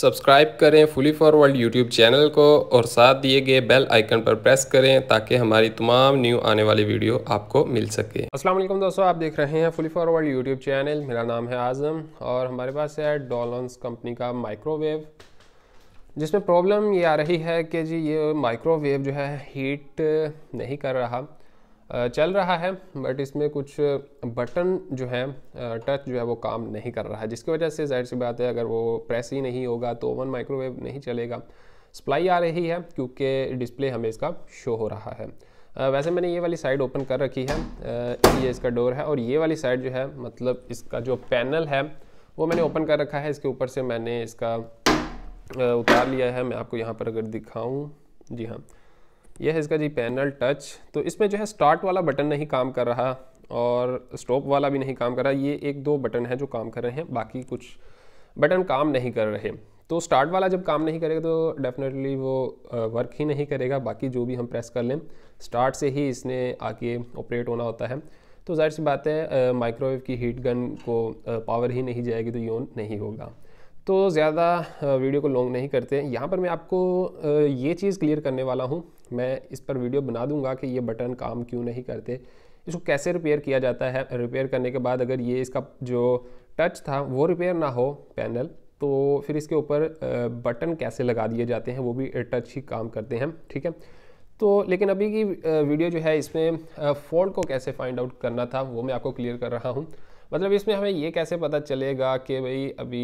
subscribe करें fully forward YouTube channel को और साथ दिए गए बेल आइकन पर प्रेस करें ताकि हमारी तमाम न्यू आने वाली वीडियो आपको मिल सके वालेकुम दोस्तों आप देख रहे हैं फुली फॉरवर्ड यूट्यूब चैनल मेरा नाम है आज़म और हमारे पास है डॉलन्स कंपनी का माइक्रोवेव जिसमें प्रॉब्लम ये आ रही है कि जी ये माइक्रोवेव जो है हीट नहीं कर रहा चल रहा है बट इसमें कुछ बटन जो है टच जो है वो काम नहीं कर रहा है जिसकी वजह से जाहिर सी बात है अगर वो प्रेस ही नहीं होगा तो ओवन माइक्रोवेव नहीं चलेगा सप्लाई आ रही है क्योंकि डिस्प्ले हमें इसका शो हो रहा है वैसे मैंने ये वाली साइड ओपन कर रखी है ये इसका डोर है और ये वाली साइड जो है मतलब इसका जो पैनल है वो मैंने ओपन कर रखा है इसके ऊपर से मैंने इसका उतार लिया है मैं आपको यहाँ पर अगर दिखाऊँ जी हाँ यह है इसका जी पैनल टच तो इसमें जो है स्टार्ट वाला बटन नहीं काम कर रहा और स्टॉप वाला भी नहीं काम कर रहा ये एक दो बटन है जो काम कर रहे हैं बाकी कुछ बटन काम नहीं कर रहे तो स्टार्ट वाला जब काम नहीं करेगा तो डेफिनेटली वो वर्क ही नहीं करेगा बाकी जो भी हम प्रेस कर लें स्टार्ट से ही इसने आके ऑपरेट होना होता है तो जाहिर सी बात है माइक्रोवेव की हीट गन को पावर ही नहीं जाएगी तो ये नहीं होगा तो ज़्यादा वीडियो को लॉन्ग नहीं करते यहाँ पर मैं आपको ये चीज़ क्लियर करने वाला हूँ मैं इस पर वीडियो बना दूँगा कि ये बटन काम क्यों नहीं करते इसको कैसे रिपेयर किया जाता है रिपेयर करने के बाद अगर ये इसका जो टच था वो रिपेयर ना हो पैनल तो फिर इसके ऊपर बटन कैसे लगा दिए जाते हैं वो भी टच ही काम करते हैं ठीक है तो लेकिन अभी की वीडियो जो है इसमें फॉल्ट को कैसे फाइंड आउट करना था वो मैं आपको क्लियर कर रहा हूँ मतलब इसमें हमें ये कैसे पता चलेगा कि भाई अभी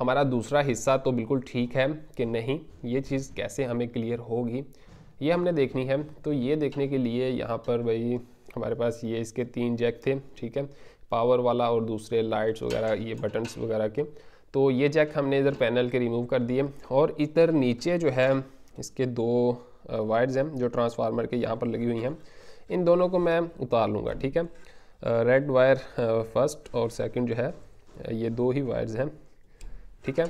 हमारा दूसरा हिस्सा तो बिल्कुल ठीक है कि नहीं ये चीज़ कैसे हमें क्लियर होगी ये हमने देखनी है तो ये देखने के लिए यहाँ पर भाई हमारे पास ये इसके तीन जैक थे ठीक है पावर वाला और दूसरे लाइट्स वगैरह ये बटन्स वगैरह के तो ये जैक हमने इधर पैनल के रिमूव कर दिए और इधर नीचे जो है इसके दो वायर्स हैं जो ट्रांसफार्मर के यहाँ पर लगी हुई हैं इन दोनों को मैं उतार लूँगा ठीक है रेड वायर फर्स्ट और सेकंड जो है ये दो ही वायर्स हैं ठीक है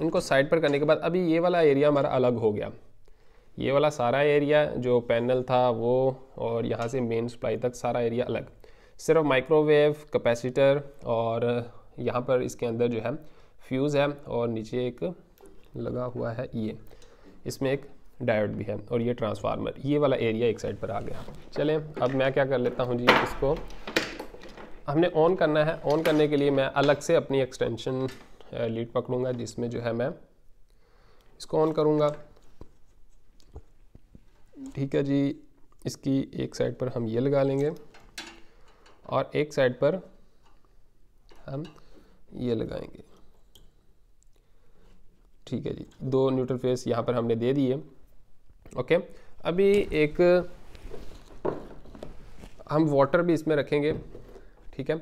इनको साइड पर करने के बाद अभी ये वाला एरिया हमारा अलग हो गया ये वाला सारा एरिया जो पैनल था वो और यहाँ से मेन सप्लाई तक सारा एरिया अलग सिर्फ माइक्रोवेव कैपेसिटर और यहाँ पर इसके अंदर जो है फ्यूज़ है और नीचे एक लगा हुआ है ये इसमें एक डायोड भी है और ये ट्रांसफार्मर ये वाला एरिया एक साइड पर आ गया चलें अब मैं क्या कर लेता हूँ जी इसको हमने ऑन करना है ऑन करने के लिए मैं अलग से अपनी एक्सटेंशन लीड पकड़ूंगा जिसमें जो है मैं इसको ऑन करूँगा ठीक है जी इसकी एक साइड पर हम ये लगा लेंगे और एक साइड पर हम ये लगाएंगे ठीक है जी दो न्यूट्रल फेस यहाँ पर हमने दे दिए ओके अभी एक हम वाटर भी इसमें रखेंगे ठीक है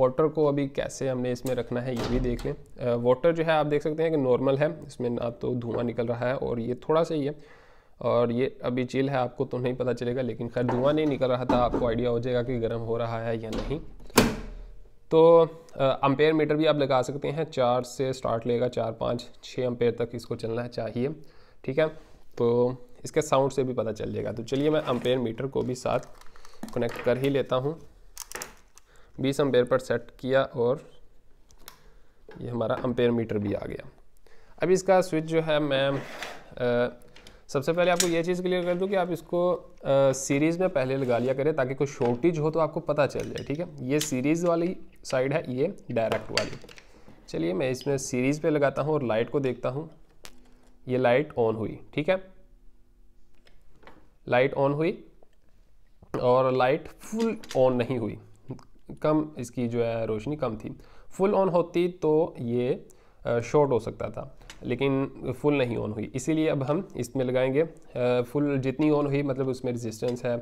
वाटर को अभी कैसे हमने इसमें रखना है ये भी देख लें वाटर जो है आप देख सकते हैं कि नॉर्मल है इसमें ना तो धुआं निकल रहा है और ये थोड़ा सा ही है और ये अभी चिल है आपको तो नहीं पता चलेगा लेकिन खैर धुआं नहीं निकल रहा था आपको आइडिया हो जाएगा कि गर्म हो रहा है या नहीं तो अम्पेयर मीटर भी आप लगा सकते हैं चार से स्टार्ट लेगा चार पाँच छः अम्पेयर तक इसको चलना चाहिए ठीक है तो इसके साउंड से भी पता चल जाएगा तो चलिए मैं अम्पेयर मीटर को भी साथ कनेक्ट कर ही लेता हूँ बीस अम्पेयर पर सेट किया और ये हमारा अम्पेयर मीटर भी आ गया अब इसका स्विच जो है मैं आ, सबसे पहले आपको ये चीज़ क्लियर कर दूँ कि आप इसको आ, सीरीज़ में पहले लगा लिया करें ताकि कोई शॉर्टेज हो तो आपको पता चल जाए ठीक है ये सीरीज़ वाली साइड है ये डायरेक्ट वाली चलिए मैं इसमें सीरीज़ पे लगाता हूँ और लाइट को देखता हूँ ये लाइट ऑन हुई ठीक है लाइट ऑन हुई और लाइट फुल ऑन नहीं हुई कम इसकी जो है रोशनी कम थी फुल ऑन होती तो ये शॉर्ट हो सकता था लेकिन फुल नहीं ऑन हुई इसीलिए अब हम इसमें लगाएंगे फुल जितनी ऑन हुई मतलब उसमें रेजिस्टेंस है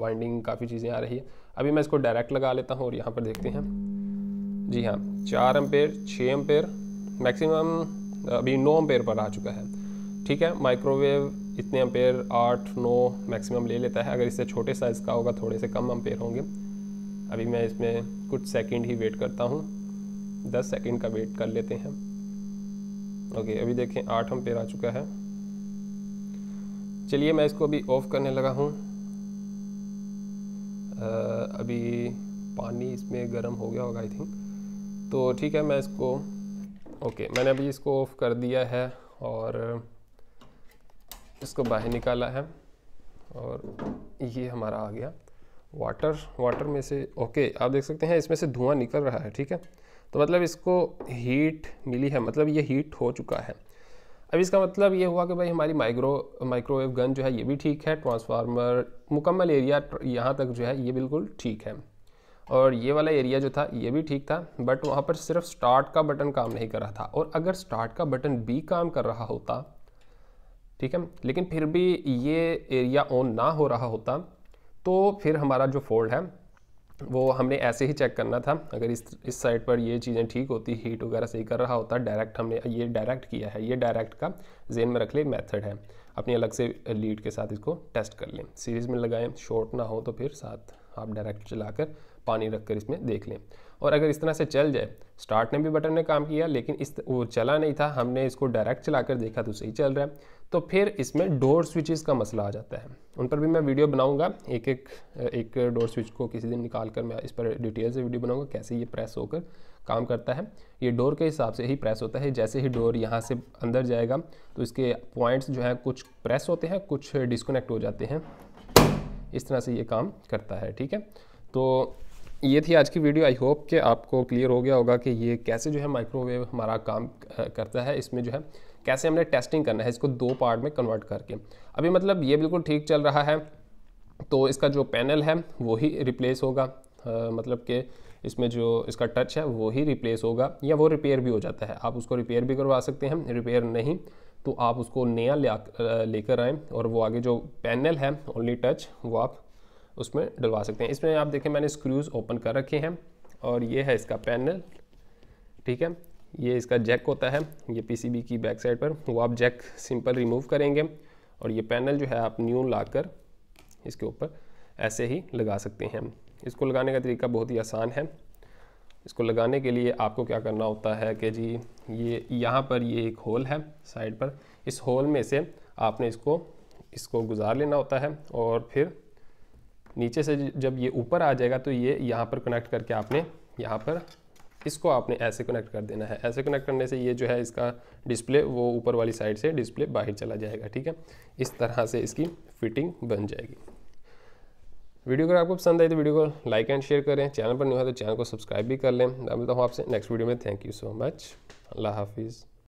वाइंडिंग काफ़ी चीज़ें आ रही है अभी मैं इसको डायरेक्ट लगा लेता हूँ और यहाँ पर देखते हैं जी हाँ चार एम्पेयर छः एम्पेयर मैक्सिमम अभी नौ एम्पेयर पर आ चुका है ठीक है माइक्रोवेव इतने अम्पेयर आठ नौ मैक्सिमम ले लेता है अगर इससे छोटे साइज़ का होगा थोड़े से कम अम्पेयर होंगे अभी मैं इसमें कुछ सेकंड ही वेट करता हूँ दस सेकंड का वेट कर लेते हैं ओके अभी देखें आठ अम्पेयर आ चुका है चलिए मैं इसको अभी ऑफ़ करने लगा हूँ अभी पानी इसमें गर्म हो गया होगा आई थिंक तो ठीक है मैं इसको ओके मैंने अभी इसको ऑफ़ कर दिया है और इसको बाहर निकाला है और ये हमारा आ गया वाटर वाटर में से ओके आप देख सकते हैं इसमें से धुआं निकल रहा है ठीक है तो मतलब इसको हीट मिली है मतलब ये हीट हो चुका है अब इसका मतलब ये हुआ कि भाई हमारी माइक्रो माइक्रोवेव गन जो है ये भी ठीक है ट्रांसफार्मर मुकम्मल एरिया यहाँ तक जो है ये बिल्कुल ठीक है और ये वाला एरिया जो था ये भी ठीक था बट वहाँ पर सिर्फ स्टार्ट का बटन काम नहीं कर रहा था और अगर स्टार्ट का बटन भी काम कर रहा होता ठीक है लेकिन फिर भी ये एरिया ऑन ना हो रहा होता तो फिर हमारा जो फोल्ड है वो हमने ऐसे ही चेक करना था अगर इस इस साइड पर ये चीज़ें ठीक होती हीट वगैरह सही कर रहा होता डायरेक्ट हमने ये डायरेक्ट किया है ये डायरेक्ट का जेन में रख ले मेथड है अपनी अलग से लीड के साथ इसको टेस्ट कर लें सीरीज़ में लगाएं शॉर्ट ना हो तो फिर साथ आप डायरेक्ट चलाकर पानी रख कर इसमें देख लें और अगर इस तरह से चल जाए स्टार्ट ने भी बटन ने काम किया लेकिन इस वो चला नहीं था हमने इसको डायरेक्ट चलाकर देखा तो सही चल रहा है तो फिर इसमें डोर स्विचेस का मसला आ जाता है उन पर भी मैं वीडियो बनाऊंगा एक एक एक डोर स्विच को किसी दिन निकाल कर मैं इस पर डिटेल से वीडियो बनाऊंगा कैसे ये प्रेस होकर काम करता है ये डोर के हिसाब से ही प्रेस होता है जैसे ही डोर यहाँ से अंदर जाएगा तो इसके पॉइंट्स जो हैं कुछ प्रेस होते हैं कुछ डिस्कनेक्ट हो जाते हैं इस तरह से ये काम करता है ठीक है तो ये थी आज की वीडियो आई होप कि आपको क्लियर हो गया होगा कि ये कैसे जो है माइक्रोवेव हमारा काम करता है इसमें जो है कैसे हमने टेस्टिंग करना है इसको दो पार्ट में कन्वर्ट करके अभी मतलब ये बिल्कुल ठीक चल रहा है तो इसका जो पैनल है वो ही रिप्लेस होगा आ, मतलब कि इसमें जो इसका टच है वो ही रिप्लेस होगा या वो रिपेयर भी हो जाता है आप उसको रिपेयर भी करवा सकते हैं रिपेयर नहीं तो आप उसको नया लेकर आएँ और वो आगे जो पैनल है ओनली टच वो आप उसमें डलवा सकते हैं इसमें आप देखें मैंने स्क्रूज़ ओपन कर रखे हैं और ये है इसका पैनल ठीक है ये इसका जैक होता है ये पीसीबी की बैक साइड पर वो आप जैक सिंपल रिमूव करेंगे और ये पैनल जो है आप न्यू लाकर इसके ऊपर ऐसे ही लगा सकते हैं इसको लगाने का तरीका बहुत ही आसान है इसको लगाने के लिए आपको क्या करना होता है कि जी ये यहाँ पर ये एक होल है साइड पर इस होल में से आपने इसको इसको गुजार लेना होता है और फिर नीचे से जब ये ऊपर आ जाएगा तो ये यहाँ पर कनेक्ट करके आपने यहाँ पर इसको आपने ऐसे कनेक्ट कर देना है ऐसे कनेक्ट करने से ये जो है इसका डिस्प्ले वो ऊपर वाली साइड से डिस्प्ले बाहर चला जाएगा ठीक है इस तरह से इसकी फिटिंग बन जाएगी वीडियो अगर आपको पसंद आई तो वीडियो को लाइक एंड शेयर करें चैनल पर नहीं हुआ तो चैनल को सब्सक्राइब भी कर लें मैं मिलता हूँ आपसे नेक्स्ट वीडियो में थैंक यू सो मच अल्लाह हाफिज़